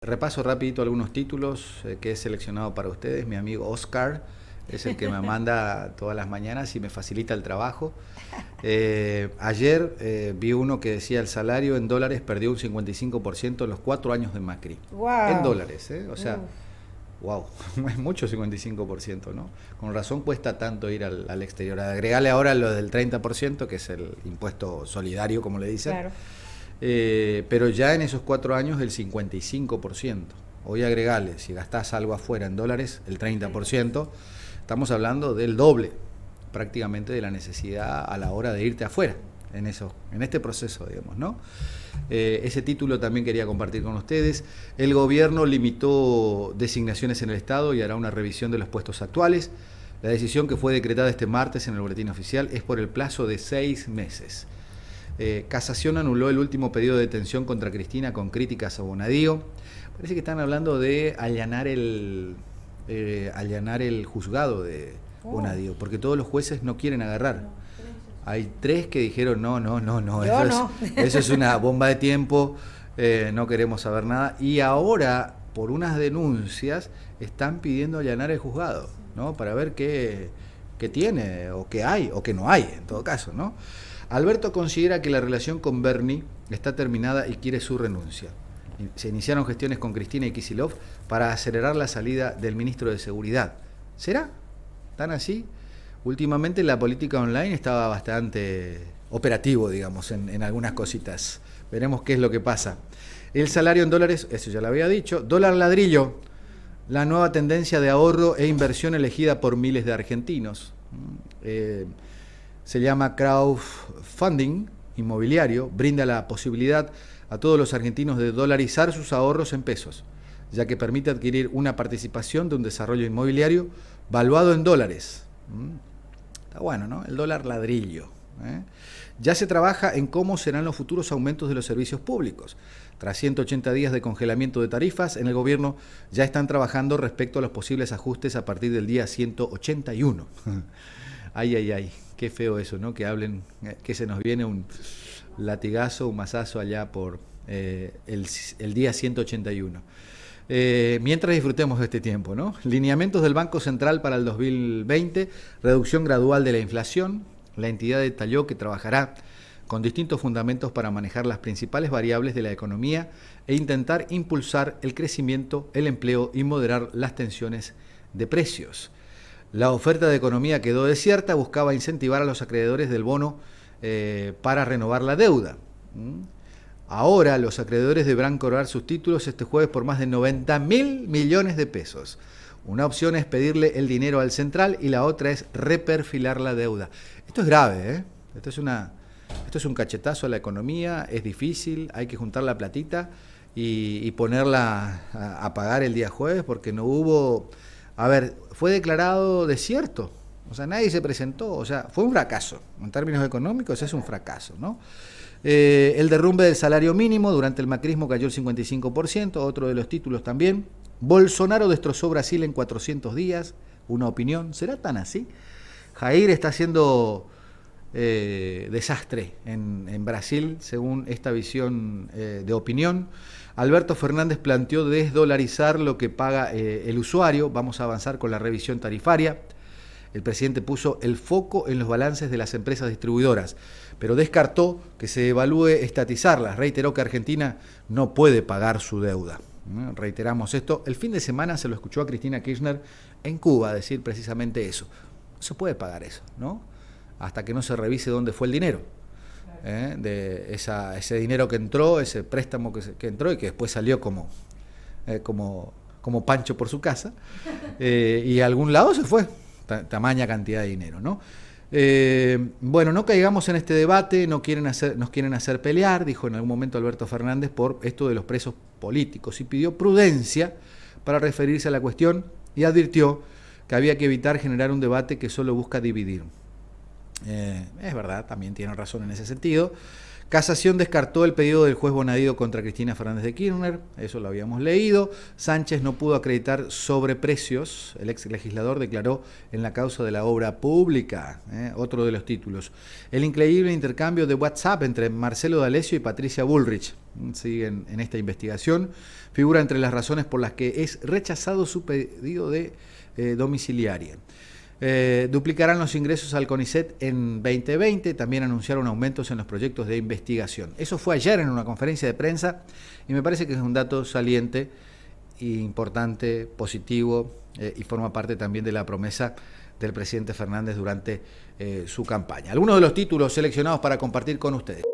Repaso rapidito algunos títulos eh, que he seleccionado para ustedes. Mi amigo Oscar es el que me manda todas las mañanas y me facilita el trabajo. Eh, ayer eh, vi uno que decía el salario en dólares perdió un 55% en los cuatro años de Macri. En dólares, O sea, wow, es mucho 55%, ¿no? Con razón cuesta tanto ir al, exterior. Agregale ahora lo del 30%, que es el impuesto solidario, como le dicen. Claro. Eh, pero ya en esos cuatro años el 55%. Hoy agregarle, si gastás algo afuera en dólares, el 30%, estamos hablando del doble prácticamente de la necesidad a la hora de irte afuera en, eso, en este proceso, digamos, ¿no? Eh, ese título también quería compartir con ustedes. El gobierno limitó designaciones en el Estado y hará una revisión de los puestos actuales. La decisión que fue decretada este martes en el boletín oficial es por el plazo de seis meses. Eh, Casación anuló el último pedido de detención contra Cristina con críticas a Bonadío. Parece que están hablando de allanar el, eh, allanar el juzgado de oh. Bonadío, porque todos los jueces no quieren agarrar. Hay tres que dijeron, no, no, no, no, eso, Es, una bomba de tiempo, eh, no queremos saber nada. Y ahora, por unas denuncias, están pidiendo allanar el juzgado, ¿no? Para ver qué, qué tiene, o qué hay, o qué no hay, en todo caso, ¿no? Alberto considera que la relación con Bernie está terminada y quiere su renuncia. Se iniciaron gestiones con Cristina y Kisilov para acelerar la salida del ministro de Seguridad. ¿Será? ¿Tan así? Últimamente la política online estaba bastante operativo, digamos, en, algunas cositas. Veremos qué es lo que pasa. El salario en dólares, eso ya lo había dicho. Dólar ladrillo, la nueva tendencia de ahorro e inversión elegida por miles de argentinos. Mm, eh, se llama crowdfunding inmobiliario, brinda la posibilidad a todos los argentinos de dolarizar sus ahorros en pesos, ya que permite adquirir una participación de un desarrollo inmobiliario valuado en dólares. Mm. Está bueno, ¿no? El dólar ladrillo. ¿eh? Ya se trabaja en cómo serán los futuros aumentos de los servicios públicos. Tras 180 días de congelamiento de tarifas, en el gobierno ya están trabajando respecto a los posibles ajustes a partir del día 181. ay, ay, ay qué feo eso, ¿no? Que hablen, eh, que se nos viene un latigazo, un masazo allá por eh, el, día 181. Eh, mientras disfrutemos de este tiempo, ¿no? Lineamientos del Banco Central para el 2020, reducción gradual de la inflación. La entidad detalló que trabajará con distintos fundamentos para manejar las principales variables de la economía e intentar impulsar el crecimiento, el empleo y moderar las tensiones de precios. La oferta de economía quedó desierta, buscaba incentivar a los acreedores del bono eh, para renovar la deuda. Ahora los acreedores deberán cobrar sus títulos este jueves por más de 90 mil millones de pesos. Una opción es pedirle el dinero al central y la otra es reperfilar la deuda. Esto es grave, ¿eh? Esto es, una, esto es un cachetazo a la economía, es difícil, hay que juntar la platita y, ponerla a pagar el día jueves porque no hubo a ver, fue declarado desierto. O sea, nadie se presentó. O sea, fue un fracaso. En términos económicos es un fracaso, ¿no? Eh, el derrumbe del salario mínimo durante el macrismo cayó el 55%, otro de los títulos también. Bolsonaro destrozó Brasil en 400 días, una opinión. ¿Será tan así? Jair está haciendo eh, desastre en, Brasil, según esta visión eh, de opinión. Alberto Fernández planteó desdolarizar lo que paga eh, el usuario. Vamos a avanzar con la revisión tarifaria. El presidente puso el foco en los balances de las empresas distribuidoras, pero descartó que se evalúe estatizarlas. Reiteró que Argentina no puede pagar su deuda. Reiteramos esto. El fin de semana se lo escuchó a Cristina Kirchner en Cuba decir precisamente eso. se puede pagar eso, ¿no? hasta que no se revise dónde fue el dinero. ¿eh? De ese dinero que entró, ese préstamo que, entró y que después salió como, eh, como, como pancho por su casa, eh, y a algún lado se fue, tamaña cantidad de dinero. ¿no? bueno, no caigamos en este debate, no quieren hacer, nos quieren hacer pelear, dijo en algún momento Alberto Fernández por esto de los presos políticos, y pidió prudencia para referirse a la cuestión y advirtió que había que evitar generar un debate que solo busca dividir. Eh, es verdad, también tiene razón en ese sentido. Casación descartó el pedido del juez Bonadío contra Cristina Fernández de Kirchner, eso lo habíamos leído. Sánchez no pudo acreditar sobreprecios, el ex legislador declaró en la causa de la obra pública, eh, otro de los títulos. El increíble intercambio de WhatsApp entre Marcelo D'Alessio y Patricia Bullrich, mm, siguen en esta investigación, figura entre las razones por las que es rechazado su pedido de eh, domiciliaria. Eh, duplicarán los ingresos al CONICET en 2020, también anunciaron aumentos en los proyectos de investigación. Eso fue ayer en una conferencia de prensa y me parece que es un dato saliente, importante, positivo eh, y forma parte también de la promesa del presidente Fernández durante eh, su campaña. Algunos de los títulos seleccionados para compartir con ustedes.